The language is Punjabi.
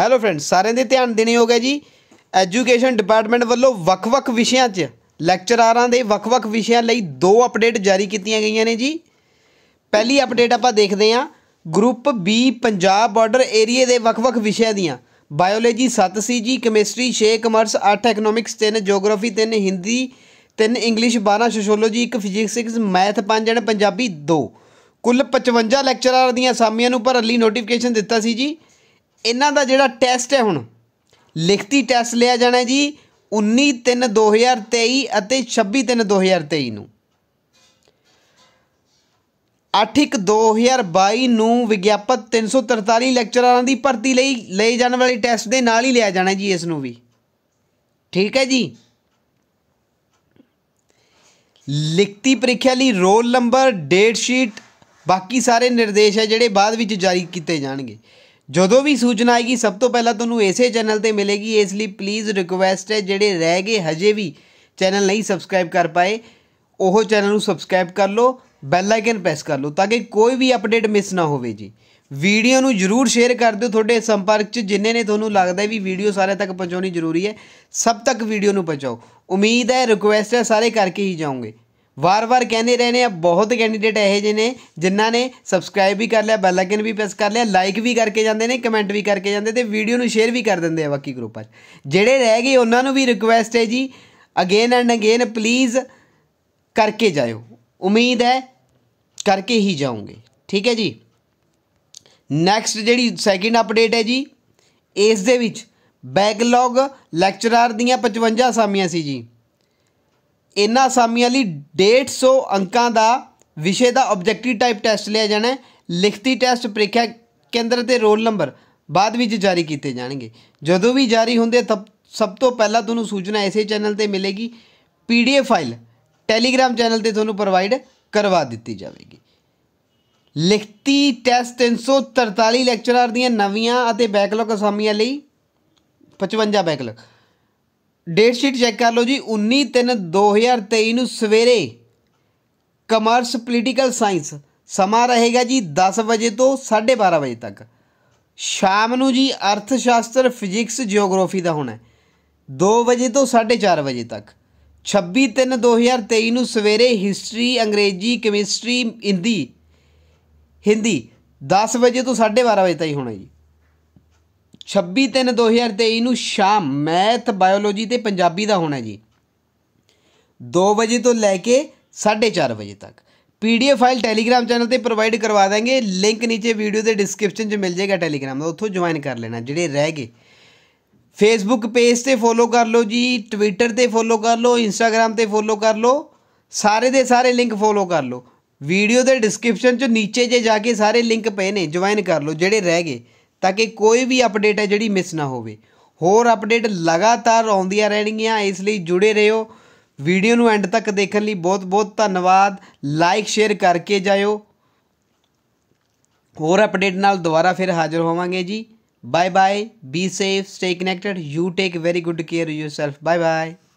ਹੈਲੋ ਫਰੈਂਡਸ ਸਾਰਿਆਂ ਦੇ ਧਿਆਨ ਦੇਣੇ ਹੋ ਗਿਆ ਜੀ ਐਜੂਕੇਸ਼ਨ ਡਿਪਾਰਟਮੈਂਟ ਵੱਲੋਂ ਵੱਖ-ਵੱਖ ਵਿਸ਼ਿਆਂ 'ਚ ਲੈਕਚਰਾਰਾਂ ਦੇ ਵੱਖ-ਵੱਖ ਵਿਸ਼ਿਆਂ ਲਈ ਦੋ ਅਪਡੇਟ ਜਾਰੀ ਕੀਤੀਆਂ ਗਈਆਂ ਨੇ ਜੀ ਪਹਿਲੀ ਅਪਡੇਟ ਆਪਾਂ ਦੇਖਦੇ ਹਾਂ group B Punjab border area ਦੇ ਵੱਖ-ਵੱਖ ਵਿਸ਼ਿਆਂ ਦੀਆਂ ਬਾਇਓਲੋਜੀ 7 ਸੀ ਜੀ chemistry 6 commerce 8 economics 3 geography 3 Hindi 3 English 12 sociology 1 physics 6 math 5 ਅਤੇ ਪੰਜਾਬੀ 2 ਕੁੱਲ 55 ਲੈਕਚਰਾਰ ਦੀਆਂ ਅਸਾਮੀਆਂ ਨੂੰ ਭਰਨ ਲਈ ਨੋਟੀਫਿਕੇਸ਼ਨ ਦਿੱਤਾ ਸੀ ਜੀ ਇਹਨਾਂ ਦਾ ਜਿਹੜਾ ਟੈਸਟ ਹੈ ਹੁਣ ਲਿਖਤੀ ਟੈਸਟ ਲਿਆ ਜਾਣਾ ਜੀ 19 3 2023 ਅਤੇ 26 3 2023 ਨੂੰ 8 1 2022 ਨੂੰ ਵਿਗਿਆਪਨ 343 ਲੈਕਚਰਾਂ ਦੀ ਭਰਤੀ ਲਈ ਲਈ ਜਾਣ ਵਾਲੇ ਟੈਸਟ ਦੇ ਨਾਲ ਹੀ ਲਿਆ ਜਾਣਾ ਜੀ ਇਸ ਨੂੰ ਵੀ ਠੀਕ ਹੈ ਜੀ ਲਿਖਤੀ ਪ੍ਰੀਖਿਆ ਲਈ ਰੋਲ ਨੰਬਰ ਡੇਟ ਸ਼ੀਟ ਬਾਕੀ ਸਾਰੇ ਨਿਰਦੇਸ਼ ਹੈ ਜਿਹੜੇ ਬਾਅਦ ਵਿੱਚ ਜਾਰੀ ਕੀਤੇ ਜਾਣਗੇ ਜਦੋਂ ਵੀ ਸੂਚਨਾ ਆਏਗੀ ਸਭ ਤੋਂ ਪਹਿਲਾਂ ਤੁਹਾਨੂੰ ਇਸੇ ਚੈਨਲ ਤੇ ਮਿਲੇਗੀ ਇਸ ਲਈ ਪਲੀਜ਼ ਰਿਕੁਐਸਟ ਹੈ ਜਿਹੜੇ ਰਹਿ ਗਏ ਹਜੇ ਵੀ ਚੈਨਲ ਨਹੀਂ ਸਬਸਕ੍ਰਾਈਬ ਕਰ ਪਾਏ ਉਹ ਚੈਨਲ ਨੂੰ ਸਬਸਕ੍ਰਾਈਬ ਕਰ ਲਓ ਬੈਲ ਆਈਕਨ ਪ੍ਰੈਸ ਕਰ ਲਓ ਤਾਂ ਕਿ ਕੋਈ ਵੀ ਅਪਡੇਟ ਮਿਸ ਨਾ ਹੋਵੇ ਜੀ ਵੀਡੀਓ ਨੂੰ ਜਰੂਰ ਸ਼ੇਅਰ ਕਰ ਦਿਓ ਤੁਹਾਡੇ ਸੰਪਰਕ 'ਚ ਜਿੰਨੇ ਨੇ ਤੁਹਾਨੂੰ ਲੱਗਦਾ ਵੀ ਵੀਡੀਓ ਸਾਰੇ ਤੱਕ ਪਹੁੰਚਾਉਣੀ ਜ਼ਰੂਰੀ ਹੈ ਸਭ ਤੱਕ ਵੀਡੀਓ ਨੂੰ ਪਹੁੰਚਾਓ ਉਮੀਦ ਹੈ ਰਿਕੁਐਸਟ ਹੈ ਸਾਰੇ ਕਰਕੇ ਹੀ ਜਾਓਗੇ ਵਾਰ-ਵਾਰ ਕਹਿੰਦੇ ਰਹੇ ਨੇ ਬਹੁਤ ਕੈਂਡੀਡੇਟ ਇਹੋ ਜਿਹੇ ਨੇ ਜਿਨ੍ਹਾਂ ਨੇ ਸਬਸਕ੍ਰਾਈਬ ਵੀ ਕਰ ਲਿਆ ਬੈਲ ਆਈਕਨ ਵੀ ਪ੍ਰੈਸ ਕਰ ਲਿਆ ਲਾਈਕ ਵੀ ਕਰਕੇ ਜਾਂਦੇ ਨੇ ਕਮੈਂਟ ਵੀ ਕਰਕੇ ਜਾਂਦੇ ਤੇ ਵੀਡੀਓ ਨੂੰ ਸ਼ੇਅਰ ਵੀ ਕਰ ਦਿੰਦੇ ਆ ਬਾਕੀ ਗਰੁੱਪਾਂ 'ਚ ਜਿਹੜੇ ਰਹਿ ਗਏ ਉਹਨਾਂ ਨੂੰ ਵੀ ਰਿਕੁਐਸਟ ਹੈ ਜੀ ਅਗੇਨ ਐਂਡ ਅਗੇਨ ਪਲੀਜ਼ ਕਰਕੇ ਜਾਇਓ ਉਮੀਦ ਹੈ ਕਰਕੇ ਹੀ ਜਾਓਗੇ ਠੀਕ ਹੈ ਜੀ ਨੈਕਸਟ ਜਿਹੜੀ ਸੈਕਿੰਡ ਅਪਡੇਟ ਹੈ ਜੀ ਇਸ ਦੇ ਵਿੱਚ ਬੈਕਲੌਗ ਲੈਕਚਰਰ ਦੀਆਂ 55 ਅਸਾਮੀਆਂ ਸੀ ਜੀ ਇਹਨਾਂ ਸਾਮੀਆਂ ਲਈ 150 ਅੰਕਾਂ ਦਾ ਵਿਸ਼ੇ ਦਾ ਆਬਜੈਕਟਿਵ ਟਾਈਪ ਟੈਸਟ ਲਿਆ ਜਾਣਾ ਲਿਖਤੀ ਟੈਸਟ ਪ੍ਰੀਖਿਆ ਕੇਂਦਰ ਤੇ ਰੋਲ ਨੰਬਰ ਬਾਅਦ ਵਿੱਚ ਜਾਰੀ ਕੀਤੇ ਜਾਣਗੇ ਜਦੋਂ ਵੀ ਜਾਰੀ ਹੁੰਦੇ ਸਭ ਤੋਂ ਪਹਿਲਾਂ ਤੁਹਾਨੂੰ ਸੂਚਨਾ ਇਸੇ ਚੈਨਲ ਤੇ ਮਿਲੇਗੀ ਪੀਡੀਐਫ ਫਾਈਲ ਟੈਲੀਗ੍ਰਾਮ ਚੈਨਲ ਤੇ ਤੁਹਾਨੂੰ ਪ੍ਰੋਵਾਈਡ ਕਰਵਾ ਦਿੱਤੀ ਜਾਵੇਗੀ ਲਿਖਤੀ ਟੈਸਟ 343 ਲੈਕਚਰਾਰ ਦੀਆਂ ਨਵੀਆਂ ਅਤੇ ਬੈਕਲੌਗ ਅਸਾਮੀਆਂ ਲਈ 55 ਬੈਕਲੌਗ ਡੇਟ ਸ਼ੀਟ ਚੈੱਕ ਕਰ ਲਓ ਜੀ 19 3 2023 ਨੂੰ ਸਵੇਰੇ ਕਮਰਸ ਪੋਲੀਟੀਕਲ ਸਾਇੰਸ ਸਮਾਂ ਰਹੇਗਾ ਜੀ 10 ਵਜੇ ਤੋਂ 12:30 ਵਜੇ ਤੱਕ ਸ਼ਾਮ ਨੂੰ ਜੀ ਅਰਥ ਸ਼ਾਸਤਰ ਫਿਜ਼ਿਕਸ ਜੀਓਗ੍ਰਾਫੀ ਦਾ ਹੋਣਾ 2 ਵਜੇ ਤੋਂ 4:30 ਵਜੇ ਤੱਕ 26 3 2023 ਨੂੰ ਸਵੇਰੇ ਹਿਸਟਰੀ ਅੰਗਰੇਜ਼ੀ ਕੈਮਿਸਟਰੀ ਹਿੰਦੀ ਹਿੰਦੀ 10 ਵਜੇ ਤੋਂ 12:30 ਵਜੇ ਤਾਈ ਹੋਣਾ ਜੀ 26 3 2023 ਨੂੰ ਸ਼ਾਮ ਮੈਥ ਬਾਇਓਲੋਜੀ ਤੇ ਪੰਜਾਬੀ ਦਾ ਹੋਣਾ ਜੀ 2 ਵਜੇ ਤੋਂ ਲੈ ਕੇ 4:30 ਵਜੇ ਤੱਕ ਪੀਡੀਐਫ ਫਾਈਲ ਟੈਲੀਗ੍ਰam ਚੈਨਲ ਤੇ ਪ੍ਰੋਵਾਈਡ ਕਰਵਾ ਦਾਂਗੇ ਲਿੰਕ ਨੀਚੇ ਵੀਡੀਓ ਦੇ ਡਿਸਕ੍ਰਿਪਸ਼ਨ 'ਚ ਮਿਲ ਜਾਏਗਾ ਟੈਲੀਗ੍ਰam ਦਾ ਉੱਥੋਂ ਜੁਆਇਨ ਕਰ ਲੈਣਾ ਜਿਹੜੇ ਰਹਿ ਗਏ ਫੇਸਬੁੱਕ ਪੇਜ ਤੇ ਫੋਲੋ ਕਰ ਲਓ ਜੀ ਟਵਿੱਟਰ ਤੇ ਫੋਲੋ ਕਰ ਲਓ ਇੰਸਟਾਗ੍ਰam ਤੇ ਫੋਲੋ ਕਰ ਲਓ ਸਾਰੇ ਦੇ ਸਾਰੇ ਲਿੰਕ ਫੋਲੋ ਕਰ ਲਓ ਵੀਡੀਓ ਦੇ ਡਿਸਕ੍ਰਿਪਸ਼ਨ 'ਚ ਨੀਚੇ ਜੇ ਜਾ ਕੇ ਸਾਰੇ ਲਿੰਕ ਪਏ ਨੇ ਜੁਆਇਨ ਕਰ ਲਓ ਜਿਹੜੇ ਰਹਿ ਗਏ ਤਾਂ ਕਿ ਕੋਈ ਵੀ ਅਪਡੇਟ ਹੈ ਜਿਹੜੀ ਮਿਸ ਨਾ ਹੋਵੇ ਹੋਰ ਅਪਡੇਟ ਲਗਾਤਾਰ ਆਉਂਦੀਆਂ ਰਹਿਣਗੀਆਂ ਇਸ ਲਈ ਜੁੜੇ ਰਹੋ ਵੀਡੀਓ ਨੂੰ ਐਂਡ ਤੱਕ ਦੇਖਣ ਲਈ ਬਹੁਤ-ਬਹੁਤ ਧੰਨਵਾਦ ਲਾਈਕ ਸ਼ੇਅਰ ਕਰਕੇ ਜਾਇਓ ਹੋਰ ਅਪਡੇਟ ਨਾਲ ਦੁਬਾਰਾ ਫਿਰ ਹਾਜ਼ਰ ਹੋਵਾਂਗੇ ਜੀ bye bye be safe stay connected you take very good care yourself bye bye